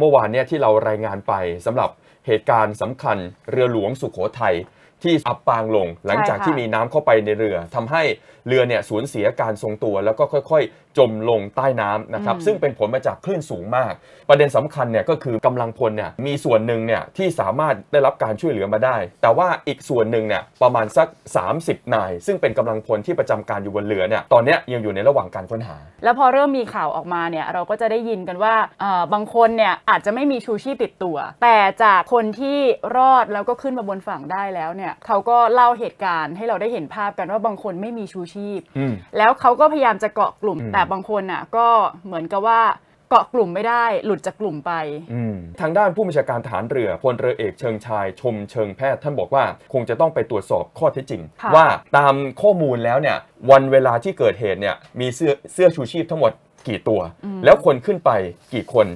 เมื่อวานเนี่ยที่เรารายงานไป สำหรับเหตุการณ์สำคัญเรือหลวงสุขโขทัยที่อับปางลงหลังจากที่มีน้ำเข้าไปในเรือ ทำให้เรือเนี่ยสูญเสียการทรงตัว แล้วก็ค่อยๆ จมลงใต้น้ำนะครับซึ่งเป็นผลมาจากคลื่นสูงมาก ประเด็นสำคัญเนี่ยก็คือกำลังพลเนี่ยมีส่วนหนึ่งเนี่ยที่สามารถได้รับการช่วยเหลือมาได้ แต่ว่าอีกส่วนหนึ่งเนี่ยประมาณสัก 30นาย ซึ่งเป็นกำลังพลที่ประจำการอยู่บนเรือเนี่ยตอนนี้ยังอยู่ในระหว่างการค้นหา แล้วพอเริ่มมีข่าวออกมาเนี่ยเราก็จะได้ยินกันว่าบางคนเนี่ยอาจจะไม่มีชูชีพติดตัว แต่จากคนที่รอดแล้วก็ขึ้นมาบนฝั่งได้แล้วเนี่ยเยเขาก็เล่าเหตุการณ์ให้เราได้เห็นภาพกันว่าบางคนไม่มีชูชีพ แล้วเขาก็พยายามจะเกาะกลุ่ม แต่บางคนอ่ะก็เหมือนกับว่าเกาะกลุ่มไม่ได้หลุดจากกลุ่มไปทางด้านผู้บัญชาการฐานเรือพลเรือเอกเชิงชายชมเชิงแพทย์ท่านบอกว่าคงจะต้องไปตรวจสอบข้อเท็จจริง ว่าตามข้อมูลแล้วเนี่ย วันเวลาที่เกิดเหตุเนี่ยมีเสื้อเสื้อชูชีพทั้งหมดกี่ตัว แล้วคนขึ้นไปกี่คน